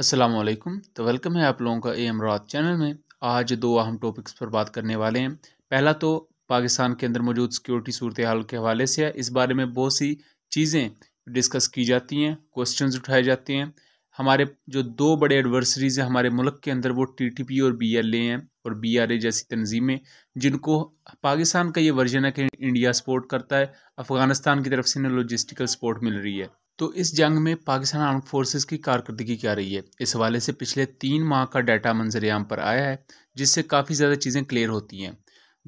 अस्सलाम वालेकुम तो वेलकम है आप लोगों का ए अमरात चैनल में आज दो अहम टॉपिक्स पर बात करने वाले हैं पहला तो पाकिस्तान के अंदर मौजूद सिक्योरिटी सूरत हाल के हवाले से है इस बारे में बहुत सी चीज़ें डिस्कस की जाती हैं क्वेश्चंस उठाए जाते हैं हमारे जो दो बड़े एडवर्सरीज़ हैं हमारे मुल्क के अंदर वो टी और बी हैं और बी आर ए जैसी तनजीमें जिनको पाकिस्तान का ये वर्जन है कि इंडिया सपोर्ट करता है अफ़गानिस्तान की तरफ से इन्हें लॉजिस्टिकल सपोर्ट मिल रही है तो इस जंग में पाकिस्तान आर्म फोर्सेस की कारकर्दगी क्या रही है इस हवाले से पिछले तीन माह का डाटा मंजरेआम पर आया है जिससे काफ़ी ज़्यादा चीज़ें क्लियर होती हैं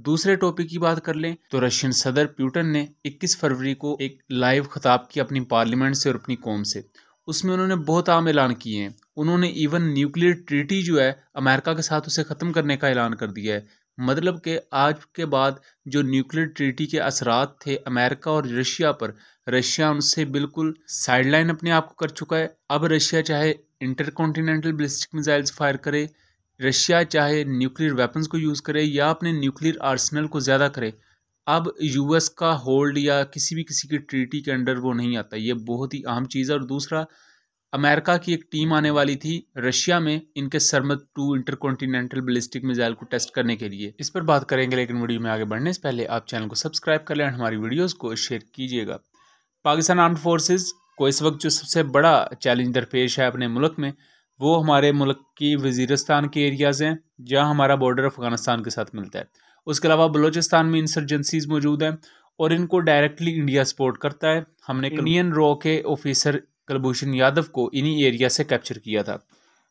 दूसरे टॉपिक की बात कर लें तो रशियन सदर प्यूटन ने 21 फरवरी को एक लाइव खिताब किया अपनी पार्लियामेंट से और अपनी कौम से उसमें उन्होंने बहुत आम ऐलान किए हैं उन्होंने इवन न्यूक्लियर ट्रीटी जो है अमेरिका के साथ उसे ख़त्म करने का ऐलान कर दिया है मतलब कि आज के बाद जो न्यूक्लियर ट्रीटी के असरात थे अमेरिका और रशिया पर रशिया उनसे बिल्कुल साइडलाइन अपने आप को कर चुका है अब रशिया चाहे इंटरकॉन्टिनेंटल बैलिस्टिक मिसाइल्स फायर करे रशिया चाहे न्यूक्लियर वेपन्स को यूज़ करे या अपने न्यूक्लियर आर्सनल को ज़्यादा करे अब यूएस का होल्ड या किसी भी किसी की ट्रीटी के अंडर वो नहीं आता ये बहुत ही अहम चीज़ है और दूसरा अमेरिका की एक टीम आने वाली थी रशिया में इनके Sarmat two intercontinental ballistic missile को टेस्ट करने के लिए इस पर बात करेंगे लेकिन वीडियो में आगे बढ़ने से पहले आप चैनल को सब्सक्राइब कर लें हमारी वीडियोज़ को शेयर कीजिएगा पाकिस्तान आर्म्ड फोर्सेज को इस वक्त जो सबसे बड़ा चैलेंज दरपेश है अपने मुल्क में वो हमारे मुल्क की वजीरस्तान के एरियाज़ हैं जहाँ हमारा बॉर्डर अफगानिस्तान के साथ मिलता है उसके अलावा बलोचिस्तान में इंसर्जेंसीज मौजूद हैं और इनको डायरेक्टली इंडिया सपोर्ट करता है हमने इंडियन रॉ के ऑफिसर कुलभूषण यादव को इन्हीं एरिया से कैप्चर किया था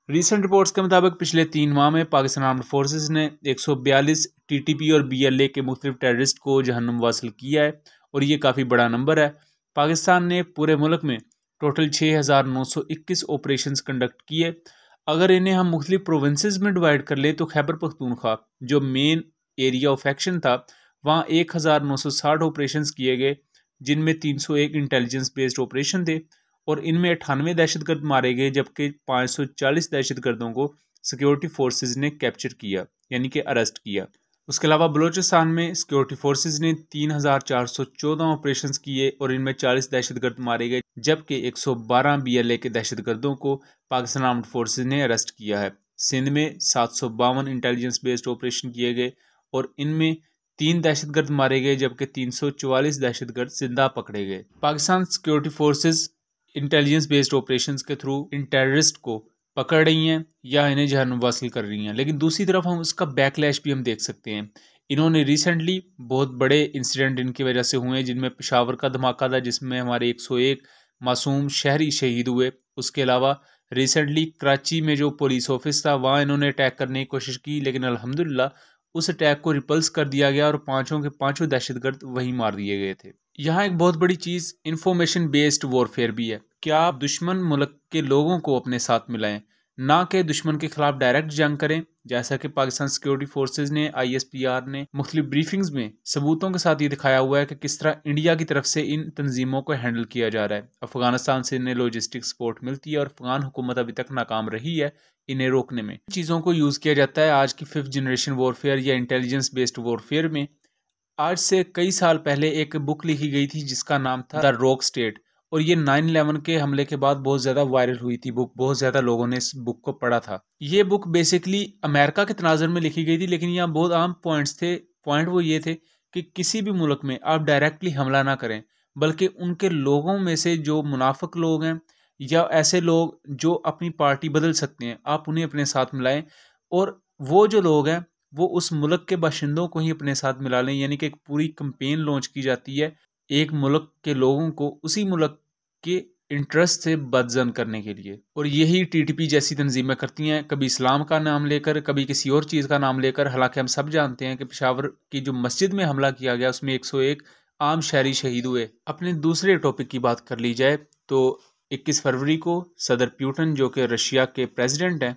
रिसेंट रिपोर्ट्स के मुताबिक पिछले तीन माह में पाकिस्तान आर्म्ड फोर्सेस ने 142 टीटीपी और बीएलए के मुख्तलिफ टेररिस्ट को जहनम वासिल किया है और ये काफ़ी बड़ा नंबर है पाकिस्तान ने पूरे मुल्क में टोटल 6,921 ऑपरेशंस कंडक्ट किए अगर इन्हें हम मुख्तलिफ प्रोविंसेस में डिवाइड कर ले तो खैबर पख्तूनख्वा जो मेन एरिया ऑफ एक्शन था वहाँ एक हज़ार नौ सौ साठ ऑपरेशन किए गए जिनमें तीन सौ एक इंटेलिजेंस बेस्ड ऑपरेशन थे और इनमें अठानवे दहशत गर्द मारे गए जबकि पाँच सौ चालीस दहशत गर्दों को सिक्योरिटी फोर्सेज ने कैप्चर किया यानी कि अरेस्ट किया उसके अलावा बलोचिस्तान में सिक्योरिटी फोर्सेज ने तीन हजार चार सौ चौदह ऑपरेशन किए और इनमें दहशत दहशतगर्द मारे गए जबकि एक सौ बारह बी एल ए के दहशत गर्दों को पाकिस्तान आर्म्ड फोर्सेज ने अरेस्ट किया है सिंध में सात सौ बावन इंटेलिजेंस बेस्ड ऑपरेशन किए गए और इनमें तीन दहशतगर्द मारे गए जबकि तीन सौ 344 दहशतगर्द जिंदा पकड़े गए Pakistan security forces intelligence based operation के थ्रू इन टेररिस्ट को पकड़ रही हैं या इन्हें जहन वासिल कर रही हैं लेकिन दूसरी तरफ हम उसका बैकलैश भी हम देख सकते हैं इन्होंने रिसेंटली बहुत बड़े इंसिडेंट इनकी वजह से हुए हैं जिनमें पिशावर का धमाका था जिसमें हमारे 101 मासूम शहरी शहीद हुए उसके अलावा रिसेंटली कराची में जो पुलिस ऑफिस था वहाँ इन्होंने अटैक करने की कोशिश की लेकिन अलहमदिल्ला उस अटैक को रिपल्स कर दिया गया और पाँचों के पाँचों दहशतगर्द वहीं मार दिए गए थे यहाँ एक बहुत बड़ी चीज़ इन्फॉर्मेशन बेस्ड वॉरफेयर भी है क्या आप दुश्मन मुल्क के लोगों को अपने साथ मिलाएं ना कि दुश्मन के खिलाफ डायरेक्ट जंग करें जैसा कि पाकिस्तान सिक्योरिटी फोर्सेज ने आईएसपीआर ने मुख्तलि ब्रीफिंग्स में सबूतों के साथ ये दिखाया हुआ है कि किस तरह इंडिया की तरफ से इन तंजीमों को हैंडल किया जा रहा है अफगानिस्तान से इन्हें लॉजिस्टिक सपोर्ट मिलती है और अफगान हुकूमत अभी तक नाकाम रही है इन्हें रोकने में चीज़ों को यूज़ किया जाता है आज की फिफ्थ जनरेशन वॉरफेयर या इंटेलिजेंस बेस्ड वॉरफेयर में आज से कई साल पहले एक बुक लिखी गई थी जिसका नाम था द रॉक स्टेट और ये 9/11 के हमले के बाद बहुत ज़्यादा वायरल हुई थी बुक बहुत ज़्यादा लोगों ने इस बुक को पढ़ा था ये बुक बेसिकली अमेरिका के तनाजर में लिखी गई थी लेकिन यहाँ बहुत आम पॉइंट्स थे पॉइंट वो ये थे कि किसी भी मुल्क में आप डायरेक्टली हमला ना करें बल्कि उनके लोगों में से जो मुनाफक लोग हैं या ऐसे लोग जो अपनी पार्टी बदल सकते हैं आप उन्हें अपने साथ मिलाएं और वो जो लोग हैं वो उस मुल्क के बाशिंदों को ही अपने साथ मिला लें यानी कि एक पूरी कंपेन लॉन्च की जाती है एक मुल्क के लोगों को उसी मुल्क के इंटरेस्ट से बदजन करने के लिए और यही टीटीपी जैसी तनजीमें करती हैं कभी इस्लाम का नाम लेकर कभी किसी और चीज़ का नाम लेकर हालांकि हम सब जानते हैं कि पिशावर की जो मस्जिद में हमला किया गया उसमें 101 आम शहरी शहीद हुए अपने दूसरे टॉपिक की बात कर ली जाए तो 21 फरवरी को सदर प्यूटन जो कि रशिया के प्रेजिडेंट हैं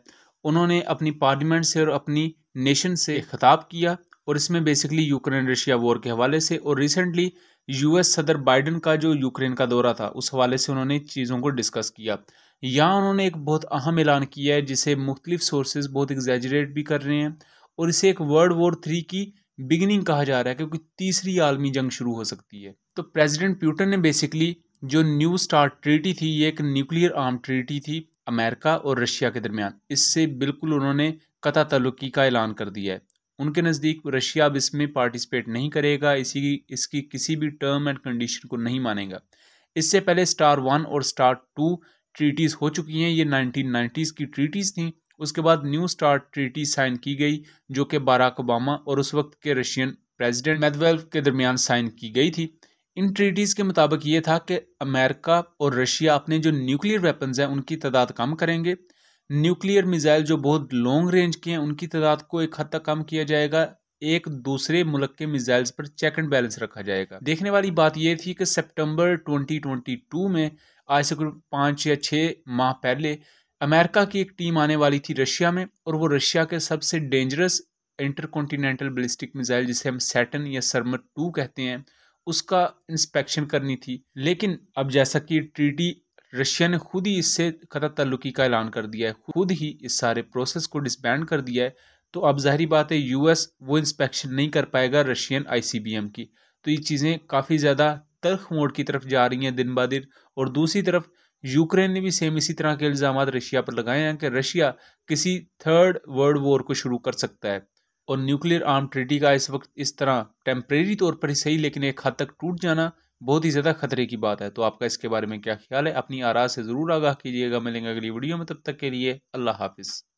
उन्होंने अपनी पार्लियामेंट से और अपनी नेशन से खिताब किया और इसमें बेसिकली यूक्रेन रशिया वॉर के हवाले से और रिसेंटली यूएस सदर बाइडन का जो यूक्रेन का दौरा था उस हवाले से उन्होंने चीज़ों को डिस्कस किया यहाँ उन्होंने एक बहुत अहम ऐलान किया है जिसे मुख्तलिफ सोर्सेज बहुत एग्जेजरेट भी कर रहे हैं और इसे एक वर्ल्ड वॉर थ्री की बिगिनिंग कहा जा रहा है क्योंकि तीसरी आलमी जंग शुरू हो सकती है तो प्रेसिडेंट प्यूटन ने बेसिकली जो न्यू स्टार ट्रीटी थी ये एक न्यूक्लियर आर्म ट्रीटी थी अमेरिका और रशिया के दरमियान इससे बिल्कुल उन्होंने कता तलुकी का ऐलान कर दिया है उनके नज़दीक रशिया अब इसमें पार्टिसिपेट नहीं करेगा इसी इसकी किसी भी टर्म एंड कंडीशन को नहीं मानेगा इससे पहले स्टार वन और स्टार टू ट्रीटीज़ हो चुकी हैं ये 1990s की ट्रीटीज़ थी उसके बाद न्यू स्टार ट्रीटी साइन की गई जो कि बाराक ओबामा और उस वक्त के रशियन प्रेसिडेंट मेदवेल्व के दरमियान साइन की गई थी इन ट्रीटीज़ के मुताबिक ये था कि अमेरिका और रशिया अपने जो न्यूक्लियर वेपन्स हैं उनकी तादाद कम करेंगे न्यूक्लियर मिज़ाइल जो बहुत लॉन्ग रेंज के हैं उनकी तादाद को एक हद तक कम किया जाएगा एक दूसरे मुल्क के मिसाइल्स पर चेक एंड बैलेंस रखा जाएगा देखने वाली बात यह थी कि सितंबर 2022 में आज से कुछ पाँच या छः माह पहले अमेरिका की एक टीम आने वाली थी रशिया में और वो रशिया के सबसे डेंजरस इंटरकॉन्टीनेंटल बलिस्टिक मिज़ाइल जिसे हम सैटन या सरमर टू कहते हैं उसका इंस्पेक्शन करनी थी लेकिन अब जैसा कि ट्रीटी रशिया ने खुद ही इससे कतर तल्लुकी का ऐलान कर दिया है खुद ही इस सारे प्रोसेस को डिसबैंड कर दिया है तो अब जाहरी बात है यूएस वो इंस्पेक्शन नहीं कर पाएगा रशियन आईसीबीएम की तो ये चीज़ें काफ़ी ज़्यादा तर्ख मोड़ की तरफ जा रही हैं दिन ब दिन और दूसरी तरफ यूक्रेन ने भी सेम इसी तरह के इल्ज़ाम रशिया पर लगाए हैं कि रशिया किसी थर्ड वर्ल्ड वॉर को शुरू कर सकता है और न्यूक्लियर आर्म ट्रीटी का इस वक्त इस तरह टेम्परेरी तौर पर ही सही लेकिन एक हद तक टूट जाना बहुत ही ज़्यादा खतरे की बात है तो आपका इसके बारे में क्या ख्याल है अपनी आरा से ज़रूर आगाह कीजिएगा मिलेंगे अगली वीडियो में तब तक के लिए अल्लाह हाफिज़